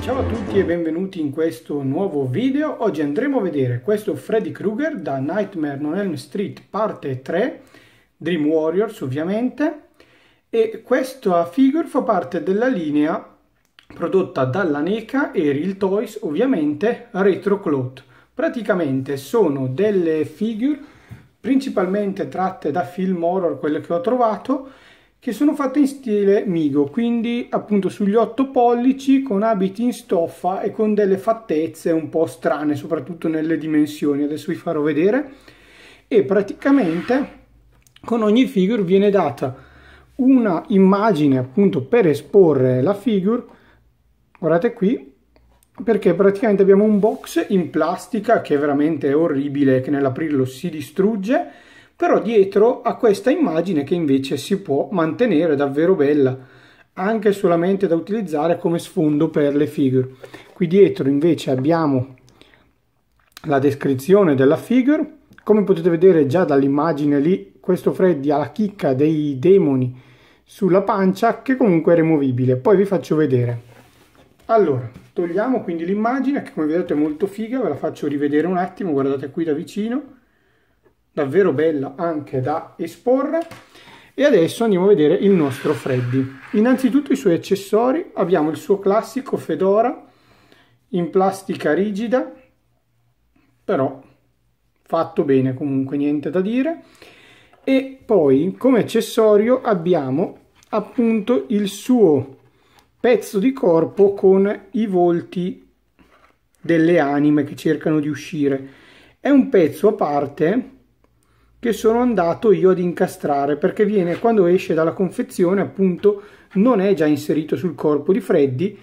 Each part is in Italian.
Ciao a tutti e benvenuti in questo nuovo video. Oggi andremo a vedere questo Freddy Krueger da Nightmare on Elm Street parte 3, Dream Warriors ovviamente, e questa figure fa parte della linea prodotta dalla NECA e Real Toys ovviamente Retro Cloth. Praticamente sono delle figure principalmente tratte da film horror, quelle che ho trovato, che sono fatte in stile Migo, quindi appunto sugli 8 pollici con abiti in stoffa e con delle fattezze un po' strane, soprattutto nelle dimensioni. Adesso vi farò vedere. E praticamente con ogni figure viene data una immagine appunto per esporre la figure. Guardate qui, perché praticamente abbiamo un box in plastica che è veramente orribile, che nell'aprirlo si distrugge però dietro a questa immagine che invece si può mantenere davvero bella anche solamente da utilizzare come sfondo per le figure qui dietro invece abbiamo la descrizione della figure come potete vedere già dall'immagine lì questo Freddy ha la chicca dei demoni sulla pancia che comunque è removibile poi vi faccio vedere allora togliamo quindi l'immagine che come vedete è molto figa ve la faccio rivedere un attimo guardate qui da vicino davvero bella anche da esporre. E adesso andiamo a vedere il nostro Freddy. Innanzitutto i suoi accessori, abbiamo il suo classico fedora in plastica rigida, però fatto bene comunque, niente da dire. E poi come accessorio abbiamo appunto il suo pezzo di corpo con i volti delle anime che cercano di uscire. È un pezzo a parte che sono andato io ad incastrare perché viene quando esce dalla confezione appunto non è già inserito sul corpo di Freddy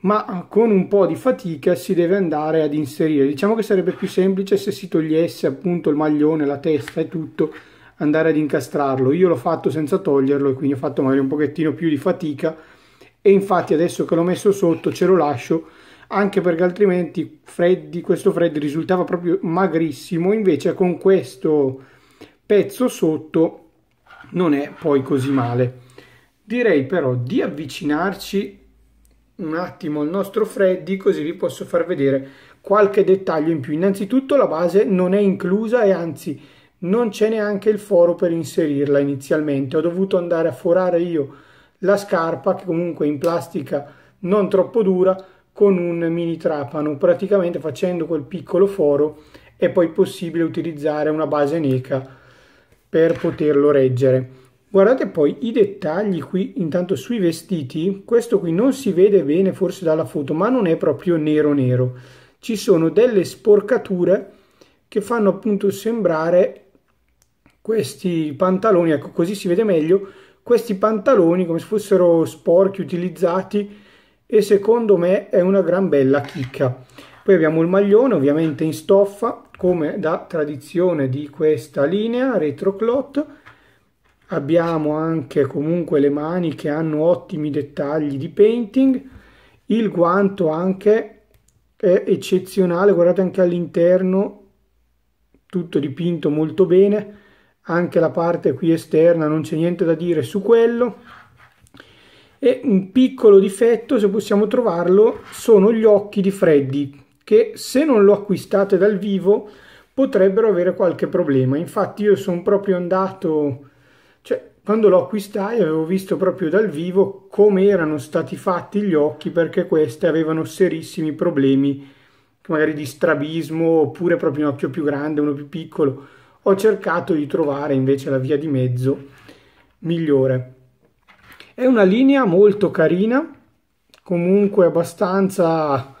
ma con un po' di fatica si deve andare ad inserire diciamo che sarebbe più semplice se si togliesse appunto il maglione la testa e tutto andare ad incastrarlo io l'ho fatto senza toglierlo e quindi ho fatto magari un pochettino più di fatica e infatti adesso che l'ho messo sotto ce lo lascio anche perché altrimenti Freddy, questo Freddy risultava proprio magrissimo invece con questo pezzo sotto non è poi così male. Direi però di avvicinarci un attimo al nostro Freddy così vi posso far vedere qualche dettaglio in più. Innanzitutto la base non è inclusa e anzi non c'è neanche il foro per inserirla inizialmente. Ho dovuto andare a forare io la scarpa che comunque in plastica non troppo dura con un mini trapano. Praticamente facendo quel piccolo foro è poi possibile utilizzare una base neca per poterlo reggere. Guardate poi i dettagli qui intanto sui vestiti, questo qui non si vede bene forse dalla foto ma non è proprio nero nero, ci sono delle sporcature che fanno appunto sembrare questi pantaloni, ecco così si vede meglio, questi pantaloni come se fossero sporchi utilizzati e secondo me è una gran bella chicca. Poi abbiamo il maglione ovviamente in stoffa come da tradizione di questa linea retroclot abbiamo anche comunque le mani che hanno ottimi dettagli di painting il guanto anche è eccezionale guardate anche all'interno tutto dipinto molto bene anche la parte qui esterna non c'è niente da dire su quello e un piccolo difetto se possiamo trovarlo sono gli occhi di Freddy che se non lo acquistate dal vivo potrebbero avere qualche problema. Infatti io sono proprio andato, cioè quando lo acquistai avevo visto proprio dal vivo come erano stati fatti gli occhi perché queste avevano serissimi problemi magari di strabismo oppure proprio un occhio più grande, uno più piccolo. Ho cercato di trovare invece la via di mezzo migliore. È una linea molto carina, comunque abbastanza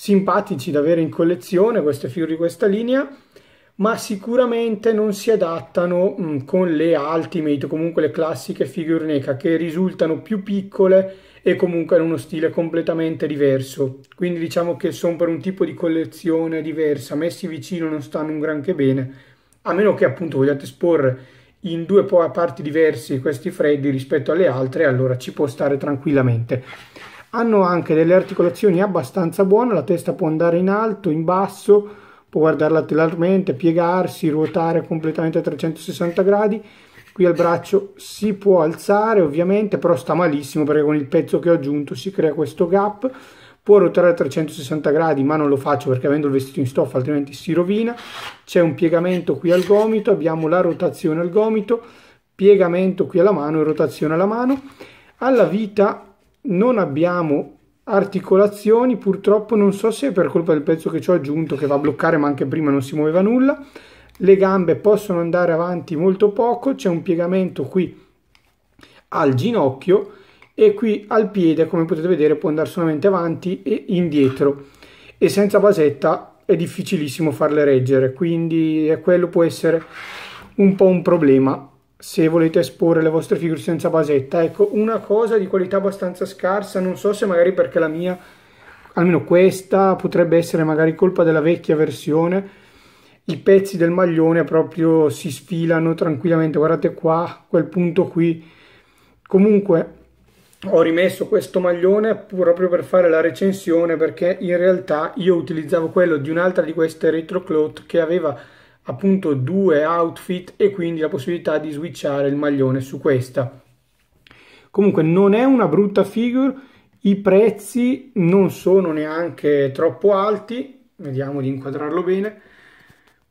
simpatici da avere in collezione queste figure di questa linea ma sicuramente non si adattano mh, mm, con le Ultimate o comunque le classiche figure NECA che risultano più piccole e comunque in uno stile completamente diverso. Quindi diciamo che sono per un tipo di collezione diversa, messi vicino non stanno un granché bene, a meno che appunto vogliate esporre in due parti diversi questi freddi rispetto alle altre, allora ci può stare tranquillamente. Hanno anche delle articolazioni abbastanza buone, la testa può andare in alto, in basso, può guardare lateralmente, piegarsi, ruotare completamente a 360 gradi. Qui al braccio si può alzare ovviamente, però sta malissimo perché con il pezzo che ho aggiunto si crea questo gap. Può ruotare a 360 gradi, ma non lo faccio perché avendo il vestito in stoffa altrimenti si rovina. C'è un piegamento qui al gomito, abbiamo la rotazione al gomito, piegamento qui alla mano e rotazione alla mano. Alla vita non abbiamo articolazioni, purtroppo non so se è per colpa del pezzo che ci ho aggiunto che va a bloccare ma anche prima non si muoveva nulla, le gambe possono andare avanti molto poco, c'è un piegamento qui al ginocchio e qui al piede come potete vedere può andare solamente avanti e indietro e senza basetta è difficilissimo farle reggere quindi è quello può essere un po' un problema se volete esporre le vostre figure senza basetta, ecco una cosa di qualità abbastanza scarsa, non so se magari perché la mia, almeno questa, potrebbe essere magari colpa della vecchia versione, i pezzi del maglione proprio si sfilano tranquillamente, guardate qua, quel punto qui, comunque ho rimesso questo maglione proprio per fare la recensione perché in realtà io utilizzavo quello di un'altra di queste retro cloth che aveva appunto due outfit e quindi la possibilità di switchare il maglione su questa. Comunque non è una brutta figure, i prezzi non sono neanche troppo alti, vediamo di inquadrarlo bene,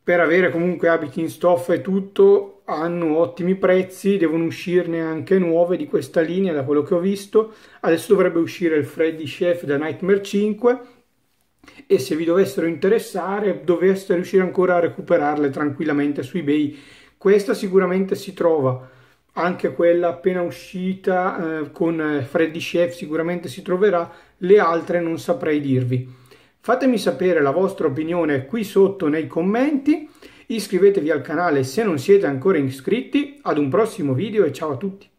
per avere comunque abiti in stoffa e tutto hanno ottimi prezzi, devono uscirne anche nuove di questa linea da quello che ho visto, adesso dovrebbe uscire il Freddy Chef da Nightmare 5, e se vi dovessero interessare doveste riuscire ancora a recuperarle tranquillamente su ebay questa sicuramente si trova anche quella appena uscita eh, con eh, Freddy Chef sicuramente si troverà le altre non saprei dirvi fatemi sapere la vostra opinione qui sotto nei commenti iscrivetevi al canale se non siete ancora iscritti ad un prossimo video e ciao a tutti